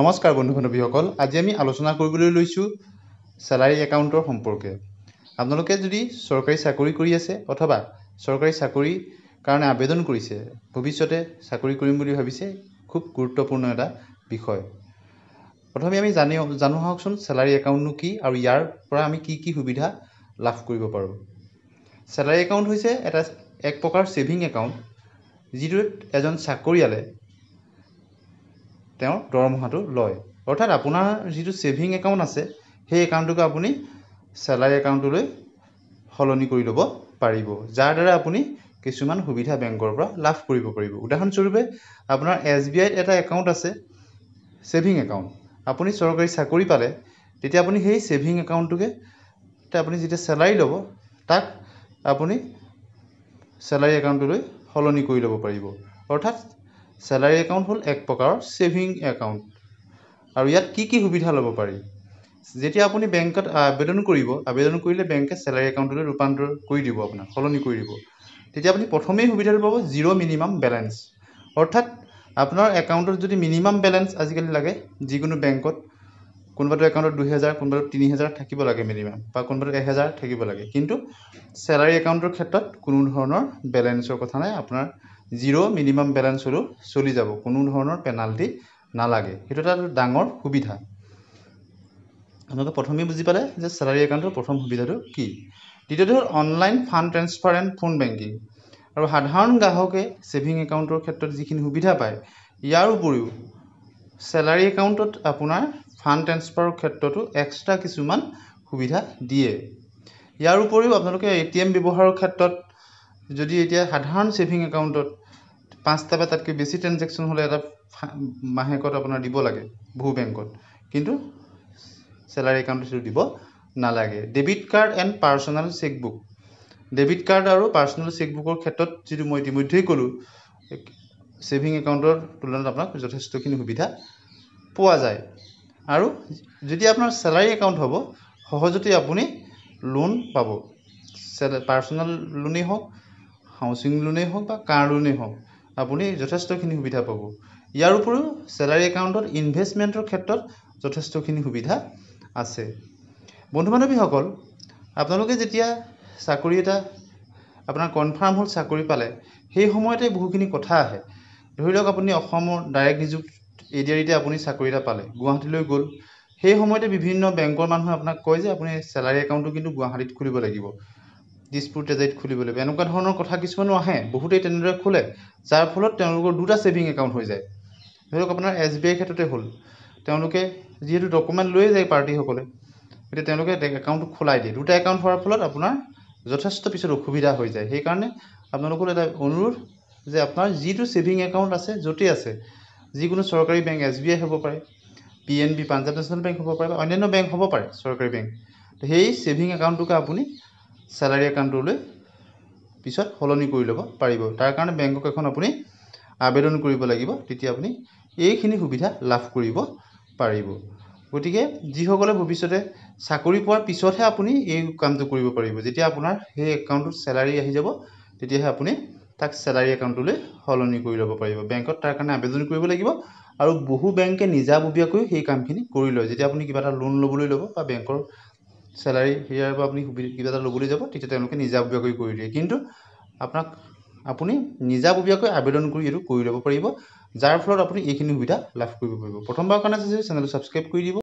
নমস্কাৰ বন্ধু বান্ধৱীসকল আজি আমি আলোচনা কৰিবলৈ লৈছোঁ চেলাৰী একাউণ্টৰ সম্পৰ্কে আপোনালোকে যদি চৰকাৰী চাকৰি কৰি আছে অথবা চৰকাৰী চাকৰিৰ কাৰণে আবেদন কৰিছে ভৱিষ্যতে চাকৰি কৰিম বুলি ভাবিছে খুব গুৰুত্বপূৰ্ণ এটা বিষয় প্ৰথমে আমি জানি জানো আহকচোন চেলাৰী একাউণ্টনো কি আৰু ইয়াৰ পৰা আমি কি কি সুবিধা লাভ কৰিব পাৰোঁ চেলাৰী একাউণ্ট হৈছে এটা এক প্ৰকাৰ ছেভিং একাউণ্ট যিটোত এজন চাকৰিয়ালে তেওঁ দৰমহাটো লয় অৰ্থাৎ আপোনাৰ যিটো ছেভিং একাউণ্ট আছে সেই একাউণ্টটোকে আপুনি চেলাৰী একাউণ্টলৈ সলনি কৰি ল'ব পাৰিব যাৰ দ্বাৰা আপুনি কিছুমান সুবিধা বেংকৰ পৰা লাভ কৰিব পাৰিব উদাহৰণস্বৰূপে আপোনাৰ এছ বি আইত এটা একাউণ্ট আছে ছেভিং একাউণ্ট আপুনি চৰকাৰী চাকৰি পালে তেতিয়া আপুনি সেই ছেভিং একাউণ্টটোকে আপুনি যেতিয়া চেলাৰী ল'ব তাক আপুনি চেলাৰী একাউণ্টলৈ সলনি কৰি ল'ব পাৰিব অৰ্থাৎ চেলাৰী একাউণ্ট হ'ল এক প্ৰকাৰৰ ছেভিং একাউণ্ট আৰু ইয়াত কি কি সুবিধা ল'ব পাৰি যেতিয়া আপুনি বেংকত আবেদন কৰিব আবেদন কৰিলে বেংকে চেলাৰী একাউণ্টলৈ ৰূপান্তৰ কৰি দিব আপোনাক সলনি কৰি দিব তেতিয়া আপুনি প্ৰথমেই সুবিধাটো পাব জিৰ' মিনিমাম বেলেঞ্চ অৰ্থাৎ আপোনাৰ একাউণ্টত যদি মিনিমাম বেলেঞ্চ আজিকালি লাগে যিকোনো বেংকত কোনোবাটো একাউণ্টত দুহেজাৰ কোনোবাটো তিনি হেজাৰ থাকিব লাগে মিনিমাম বা কোনোবাটো এহেজাৰ থাকিব লাগে কিন্তু চেলাৰী একাউণ্টৰ ক্ষেত্ৰত কোনো ধৰণৰ বেলেঞ্চৰ কথা নাই আপোনাৰ জিৰ' মিনিমাম বেলেঞ্চৰো চলি যাব কোনো ধৰণৰ পেনাল্টি নালাগে সেইটো এটা ডাঙৰ সুবিধা আপোনালোকে প্ৰথমে বুজি পালে যে চেলাৰী একাউণ্টৰ প্ৰথম সুবিধাটো কি দ্বিতীয়তে হ'ল online fund transfer and phone banking আৰু সাধাৰণ গ্ৰাহকে ছেভিং একাউণ্টৰ ক্ষেত্ৰত যিখিনি সুবিধা পায় ইয়াৰ উপৰিও চেলাৰী একাউণ্টত আপোনাৰ ফাণ্ড ট্ৰেন্সফাৰৰ ক্ষেত্ৰতো এক্সট্ৰা কিছুমান সুবিধা দিয়ে ইয়াৰ উপৰিও আপোনালোকে এ টি এম ব্যৱহাৰৰ ক্ষেত্ৰত যদি এতিয়া সাধাৰণ ছেভিং একাউণ্টত পাঁচটা বা তাতকৈ বেছি ট্ৰেঞ্জেকশ্যন হ'লে এটা মাহেকত আপোনাৰ দিব লাগে ভূ বেংকত কিন্তু চেলাৰী একাউণ্ট সেইটো দিব নালাগে debit card and personal chequebook debit card আৰু পাৰ্চনেল চেকবুকৰ ক্ষেত্ৰত যিটো মই ইতিমধ্যেই ক'লোঁ ছেভিং একাউণ্টৰ তুলনাত আপোনাক যথেষ্টখিনি সুবিধা পোৱা যায় আৰু যদি আপোনাৰ চেলাৰী একাউণ্ট হ'ব সহজতে আপুনি লোন পাব পাৰ্চনেল লোনেই হওক হাউচিং লোনেই হওক বা কাৰ লোনেই হওক আপুনি যথেষ্টখিনি সুবিধা পাব ইয়াৰ উপৰিও চেলাৰী একাউণ্টত ইনভেষ্টমেণ্টৰ ক্ষেত্ৰত যথেষ্টখিনি সুবিধা আছে বন্ধু বান্ধৱীসকল আপোনালোকে যেতিয়া চাকৰি এটা আপোনাৰ কনফাৰ্ম হ'ল চাকৰি পালে সেই সময়তে বহুখিনি কথা আহে ধৰি লওক আপুনি অসমৰ ডাইৰেক্ট নিযুক্ত এৰিয়াৰিতে আপুনি চাকৰি এটা পালে গুৱাহাটীলৈ গ'ল সেই সময়তে বিভিন্ন বেংকৰ মানুহে আপোনাক কয় যে আপুনি চেলাৰী একাউণ্টটো কিন্তু গুৱাহাটীত খুলিব লাগিব দিছপুৰ খুলিব লাগিব এনেকুৱা ধৰণৰ কথা কিছুমানো আহে বহুতেই তেনেদৰে খোলে যাৰ ফলত তেওঁলোকৰ দুটা ছেভিং একাউণ্ট হৈ যায় ধৰি লওক আপোনাৰ এছ বি আইৰ ক্ষেত্ৰতে হ'ল তেওঁলোকে যিহেতু ডকুমেণ্ট লৈয়ে যায় পাৰ্টিসকলে এতিয়া তেওঁলোকে একাউণ্টটো খোলাই দিয়ে দুটা একাউণ্ট হোৱাৰ ফলত আপোনাৰ যথেষ্ট পিছত অসুবিধা হৈ যায় সেইকাৰণে আপোনালোকৰ এটা অনুৰোধ যে আপোনাৰ যিটো ছেভিং একাউণ্ট আছে য'তেই আছে যিকোনো চৰকাৰী বেংক এছ বি আই হ'ব পাৰে P N B Punjab national bank হ'ব পাৰে বা অন্যান্য বেংক হ'ব পাৰে চৰকাৰী বেংক সেই ছেভিং একাউণ্টটোকে আপুনি চেলাৰী একাউণ্টটোলৈ পিছত সলনি কৰি ল'ব পাৰিব তাৰ কাৰণে বেংকক এখন আপুনি আবেদন কৰিব লাগিব তেতিয়া আপুনি এইখিনি সুবিধা লাভ কৰিব পাৰিব গতিকে যিসকলে ভৱিষ্যতে চাকৰি পোৱাৰ পিছতহে আপুনি এই কামটো কৰিব পাৰিব যেতিয়া আপোনাৰ সেই একাউণ্টটোত চেলাৰী আহি যাব তেতিয়াহে আপুনি তাক চেলাৰী একাউণ্টটোলৈ সলনি কৰি ল'ব পাৰিব বেংকত তাৰ কাৰণে আবেদন কৰিব লাগিব আৰু বহু বেংকে নিজাববীয়াকৈ সেই কামখিনি কৰি লয় যেতিয়া আপুনি কিবা এটা লোন ল'বলৈ ল'ব বা বেংকৰ চেলাৰী হিয়াৰ পৰা আপুনি সুবিধা কিবা এটা ল'বলৈ যাব তেতিয়া তেওঁলোকে নিজাববীয়াকৈ কৰি দিয়ে কিন্তু আপোনাক আপুনি নিজাববীয়াকৈ আবেদন কৰি এইটো কৰি ল'ব পাৰিব যাৰ ফলত আপুনি এইখিনি সুবিধা লাভ কৰিব পাৰিব প্ৰথমবাৰৰ কাৰণে চেনেলটো ছাবস্ক্ৰাইব কৰি দিব